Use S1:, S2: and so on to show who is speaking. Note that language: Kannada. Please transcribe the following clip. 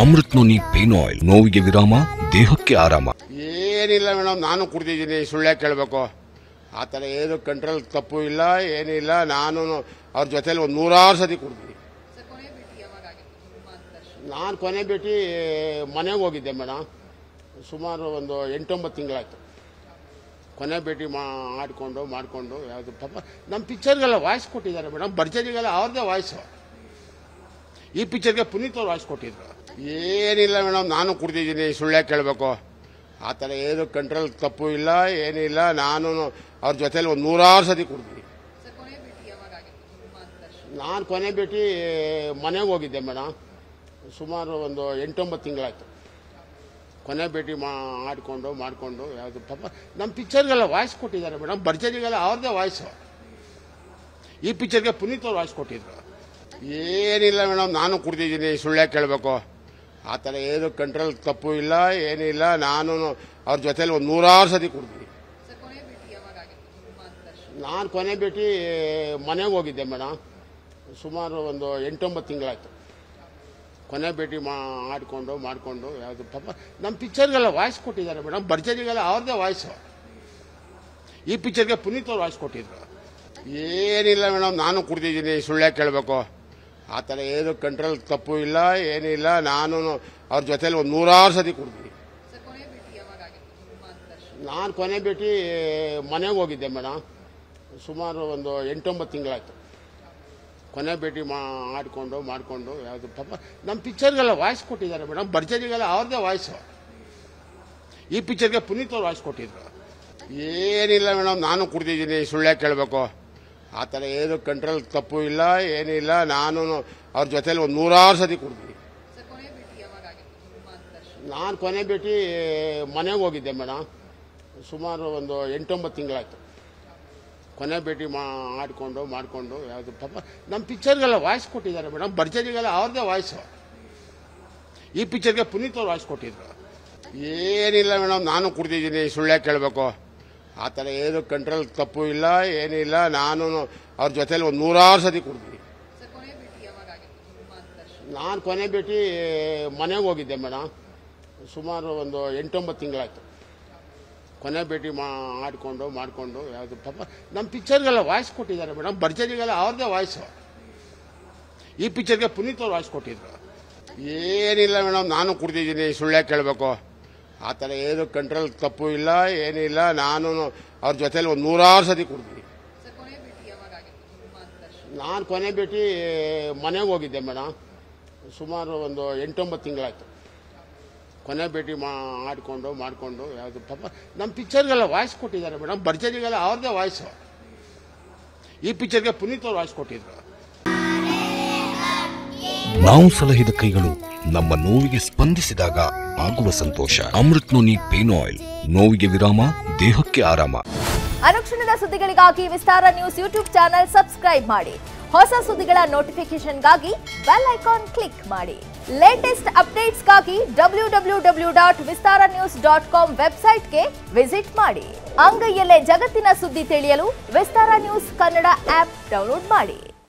S1: ಅಮೃತ್ ನೋನಿ ಪೇನ್ ಆಯಿಲ್ ನೋವಿಗೆ ವಿರಾಮ ದೇಹಕ್ಕೆ ಆರಾಮ ಏನಿಲ್ಲ ಮೇಡಮ್ ನಾನು ಕುಡ್ದಿದ್ದೀನಿ ಸುಳ್ಳೆ ಕೇಳಬೇಕು ಆ ಥರ ಏನು ಕಂಟ್ರೋಲ್ ತಪ್ಪು ಇಲ್ಲ ಏನಿಲ್ಲ ನಾನು ಅವ್ರ ಜೊತೆಲಿ ಒಂದು ನೂರಾರು ಸತಿ ಕುಡ್ದಿದ್ದೀನಿ ನಾನು ಕೊನೆ ಭೇಟಿ ಮನೆಗೆ ಹೋಗಿದ್ದೆ ಮೇಡಮ್ ಸುಮಾರು ಒಂದು ಎಂಟೊಂಬತ್ತು ತಿಂಗಳಾಯ್ತು ಕೊನೆ ಭೇಟಿ ಮಾಡಿಕೊಂಡು ಮಾಡಿಕೊಂಡು ಯಾವುದು ಪಾಪ ನಮ್ಮ ಪಿಕ್ಚರ್ಗೆಲ್ಲ ವಾಯ್ಸ್ ಕೊಟ್ಟಿದ್ದಾರೆ ಮೇಡಮ್ ಭರ್ಜರಿಗೆಲ್ಲ ಅವ್ರದ್ದೇ ವಾಯ್ಸು ಈ ಪಿಕ್ಚರ್ಗೆ ಪುನೀತ್ ಅವ್ರು ವಾಯ್ಸ್ ಕೊಟ್ಟಿದ್ರು ಏನಿಲ್ಲ ಮೇಡಮ್ ನಾನು ಕುಡ್ದಿದ್ದೀನಿ ಸುಳ್ಳೆ ಕೇಳಬೇಕು ಆ ಥರ ಏನು ಕಂಟ್ರೋಲ್ ತಪ್ಪು ಇಲ್ಲ ಏನಿಲ್ಲ ನಾನು ಅವ್ರ ಜೊತೆಲಿ ಒಂದು ನೂರಾರು ಸತಿ ಕುಡಿದ್ವಿ ನಾನು ಕೊನೆ ಭೇಟಿ ಮನೆಗೆ ಹೋಗಿದ್ದೆ ಮೇಡಮ್ ಸುಮಾರು ಒಂದು ಎಂಟೊಂಬತ್ತು ತಿಂಗಳಾಯ್ತು ಕೊನೆ ಭೇಟಿ ಮಾಡಿಕೊಂಡು ಮಾಡಿಕೊಂಡು ಯಾವುದು ಪಾಪ ನಮ್ಮ ಪಿಕ್ಚರ್ಗೆಲ್ಲ ವಾಯ್ಸ್ ಕೊಟ್ಟಿದ್ದಾರೆ ಮೇಡಮ್ ಭರ್ಜರಿಗೆಲ್ಲ ಅವ್ರದ್ದೇ ವಾಯ್ಸು ಈ ಪಿಕ್ಚರ್ಗೆ ಪುನೀತ್ ಅವ್ರು ವಾಯ್ಸ್ ಕೊಟ್ಟಿದ್ರು ಏನಿಲ್ಲ ಮೇಡಮ್ ನಾನು ಕುಡ್ದಿದ್ದೀನಿ ಸುಳ್ಳೆ ಕೇಳಬೇಕು ಆ ಥರ ಏನು ಕಂಟ್ರೋಲ್ ತಪ್ಪು ಇಲ್ಲ ಏನಿಲ್ಲ ನಾನು ಅವ್ರ ಜೊತೇಲಿ ಒಂದು ನೂರಾರು ಸತಿ ಕೊಡ್ತೀನಿ ನಾನು ಕೊನೆ ಭೇಟಿ ಮನೆಗೆ ಹೋಗಿದ್ದೆ ಮೇಡಮ್ ಸುಮಾರು ಒಂದು ಎಂಟೊಂಬತ್ತು ತಿಂಗಳಾಯ್ತು ಕೊನೆ ಭೇಟಿ ಮಾ ಆಡಿಕೊಂಡು ಮಾಡಿಕೊಂಡು ಯಾವುದು ಪಾಪ ನಮ್ಮ ಪಿಕ್ಚರ್ಗೆಲ್ಲ ವಾಯ್ಸ್ ಕೊಟ್ಟಿದ್ದಾರೆ ಮೇಡಮ್ ಭರ್ಜರಿಗೆಲ್ಲ ಅವ್ರದ್ದೇ ವಾಯ್ಸು ಈ ಪಿಕ್ಚರ್ಗೆ ಪುನೀತ್ ಅವ್ರು ವಾಯ್ಸ್ ಕೊಟ್ಟಿದ್ರು ಏನಿಲ್ಲ ಮೇಡಮ್ ನಾನು ಕುಡ್ದಿದ್ದೀನಿ ಸುಳ್ಳೆ ಕೇಳಬೇಕು ಆ ಥರ ಏನು ಕಂಟ್ರೋಲ್ ತಪ್ಪು ಇಲ್ಲ ಏನಿಲ್ಲ ನಾನು ಅವ್ರ ಜೊತೇಲಿ ಒಂದು ನೂರಾರು ಸತಿ ಕೊಡ್ತೀನಿ ನಾನು ಕೊನೆ ಭೇಟಿ ಮನೆಗೆ ಹೋಗಿದ್ದೆ ಮೇಡಮ್ ಸುಮಾರು ಒಂದು ಎಂಟೊಂಬತ್ತು ತಿಂಗಳಾಯ್ತು ಕೊನೆ ಭೇಟಿ ಮಾಡಿಕೊಂಡು ಮಾಡಿಕೊಂಡು ಯಾವುದು ಪಾಪ ನಮ್ಮ ಪಿಕ್ಚರ್ಗೆಲ್ಲ ವಾಯ್ಸ್ ಕೊಟ್ಟಿದ್ದಾರೆ ಮೇಡಮ್ ಭರ್ಜರಿಗೆಲ್ಲ ಅವ್ರದ್ದೇ ವಾಯ್ಸು ಈ ಪಿಕ್ಚರ್ಗೆ ಪುನೀತ್ ಅವ್ರು ವಾಯ್ಸ್ ಕೊಟ್ಟಿದ್ರು ಏನಿಲ್ಲ ಮೇಡಮ್ ನಾನು ಕುಡ್ದಿದ್ದೀನಿ ಸುಳ್ಳ್ಯಾಕೆ ಕೇಳಬೇಕು ಆ ಥರ ಏನು ಕಂಟ್ರೋಲ್ ತಪ್ಪು ಇಲ್ಲ ಏನಿಲ್ಲ ನಾನು ಅವ್ರ ಜೊತೇಲಿ ಒಂದು ನೂರಾರು ಸತಿ ಕೊಡ್ತೀನಿ ನಾನು ಕೊನೆ ಭೇಟಿ ಮನೆಗೆ ಹೋಗಿದ್ದೆ ಮೇಡಮ್ ಸುಮಾರು ಒಂದು ಎಂಟೊಂಬತ್ತು ತಿಂಗಳಾಯ್ತು ಕೊನೆ ಭೇಟಿ ಮಾ ಆಡಿಕೊಂಡು ಮಾಡಿಕೊಂಡು ಯಾವುದು ಪಾಪ ನಮ್ಮ ಪಿಕ್ಚರ್ಗೆಲ್ಲ ವಾಯ್ಸ್ ಕೊಟ್ಟಿದ್ದಾರೆ ಮೇಡಮ್ ಭರ್ಜರಿಗೆಲ್ಲ ಅವ್ರದ್ದೇ ವಾಯ್ಸು ಈ ಪಿಕ್ಚರ್ಗೆ ಪುನೀತ್ ಅವ್ರು ವಾಯ್ಸ್ ಕೊಟ್ಟಿದ್ರು ಏನಿಲ್ಲ ಮೇಡಮ್ ನಾನು ಕುಡ್ದಿದ್ದೀನಿ ಸುಳ್ಳೆ ಕೇಳಬೇಕು ಆ ಥರ ಏನು ಕಂಟ್ರೋಲ್ ತಪ್ಪು ಇಲ್ಲ ಏನಿಲ್ಲ ನಾನು ಅವ್ರ ಜೊತೇಲಿ ಒಂದು ನೂರಾರು ಸತಿ ಕೊಡ್ತೀನಿ ನಾನು ಕೊನೆ ಭೇಟಿ ಮನೆಗೆ ಹೋಗಿದ್ದೆ ಮೇಡಮ್ ಸುಮಾರು ಒಂದು ಎಂಟೊಂಬತ್ತು ತಿಂಗಳಾಯ್ತು ಕೊನೆ ಭೇಟಿ ಮಾ ಮಾಡಿಕೊಂಡು ಮಾಡಿಕೊಂಡು ಯಾವುದು ಪಾಪ ನಮ್ಮ ಪಿಕ್ಚರ್ಗೆಲ್ಲ ವಾಯ್ಸ್ ಕೊಟ್ಟಿದ್ದಾರೆ ಮೇಡಮ್ ಭರ್ಜರಿಗೆಲ್ಲ ಅವ್ರದ್ದೇ ವಾಯ್ಸು ಈ ಪಿಕ್ಚರ್ಗೆ ಪುನೀತ್ ಅವ್ರು ವಾಯ್ಸ್ ಕೊಟ್ಟಿದ್ರು ಏನಿಲ್ಲ ಮೇಡಮ್ ನಾನು ಕುಡ್ದಿದ್ದೀನಿ ಸುಳ್ಳೆ ಕೇಳಬೇಕು ಆ ಥರ ಏನು ಕಂಟ್ರೋಲ್ ತಪ್ಪು ಇಲ್ಲ ಏನಿಲ್ಲ ನಾನು ಅವ್ರ ಜೊತೆಲಿ ಒಂದು ನೂರಾರು ಸತಿ ಕೊಡ್ತೀನಿ ನಾನು ಕೊನೆ ಭೇಟಿ ಮನೆಗೆ ಹೋಗಿದ್ದೆ ಮೇಡಮ್ ಸುಮಾರು ಒಂದು ಎಂಟೊಂಬತ್ತು ತಿಂಗಳಾಯ್ತು ಕೊನೆ ಭೇಟಿ ಮಾ ಆಡಿಕೊಂಡು ಮಾಡಿಕೊಂಡು ಯಾವುದು ಪಾಪ ನಮ್ಮ ಪಿಕ್ಚರ್ಗೆಲ್ಲ ವಾಯ್ಸ್ ಕೊಟ್ಟಿದ್ದಾರೆ ಮೇಡಮ್ ಭರ್ಜರಿಗೆಲ್ಲ ಅವ್ರದ್ದೇ ವಾಯ್ಸು ಈ ಪಿಕ್ಚರ್ಗೆ ಪುನೀತ್ ಅವ್ರು ವಾಯ್ಸ್ ಕೊಟ್ಟಿದ್ರು ನಾವು ಸಲಹಿದ ಕೈಗಳು ನಮ್ಮ ನೋವಿಗೆ ಸ್ಪಂದಿಸಿದಾಗ ಆಗುವ ಸಂತೋಷ ಅಮೃತ್ ನೋನಿ ಪೇನ್ ಆಯಿಲ್ ನೋವಿಗೆ ವಿರಾಮ ದೇಹಕ್ಕೆ ಆರಾಮ ಅನುಕ್ಷಣದ ಸುದ್ದಿಗಳಿಗಾಗಿ Vistara news YouTube channel subscribe ಮಾಡಿ ಹೊಸ ಸುದ್ದಿಗಳ ನೋಟಿಫಿಕೇಶನ್ಗಾಗಿ ಬೆಲ್ ಐಕಾನ್ ಕ್ಲಿಕ್ ಮಾಡಿ ಲೇಟೆಸ್ಟ್ ಅಪ್ಡೇಟ್ಸ್ಗಾಗಿ W W W dot Vistara news dot com ವೆಬ್ಸೈಟ್ಗೆ ವಿಸಿಟ್ ಮಾಡಿ ಅಂಗೈಯಲ್ಲೇ ಜಗತ್ತಿನ ಸುದ್ದಿ ತಿಳಿಯಲು Vistara news Kannada app download ಮಾಡಿ